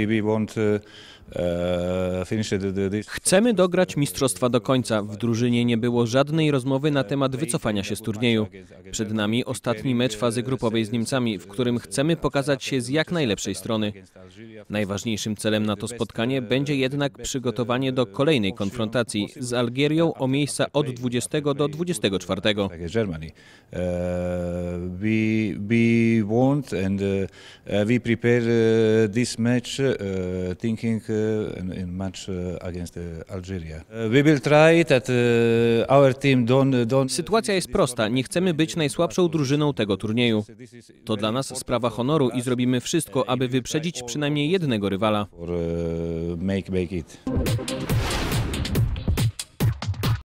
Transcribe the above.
E, e, chcemy dograć mistrzostwa do końca. W drużynie nie było żadnej rozmowy na temat wycofania się z turnieju. Przed nami ostatni mecz fazy grupowej z Niemcami, w którym chcemy pokazać się z jak najlepszej strony. Najważniejszym celem na to spotkanie będzie jednak przygotowanie do kolejnej konfrontacji z Algierią o miejsca od 20 do 24. Tak Germany. E, want, and uh, we prepare uh, this match uh, thinking in match against Algeria. we will try that our team don't, don't. Sytuacja jest prosta. Nie chcemy być najsłabszą drużyną tego turnieju. To dla nas sprawa honoru i zrobimy wszystko, aby wyprzedzić przynajmniej jednego rywala. make, make it.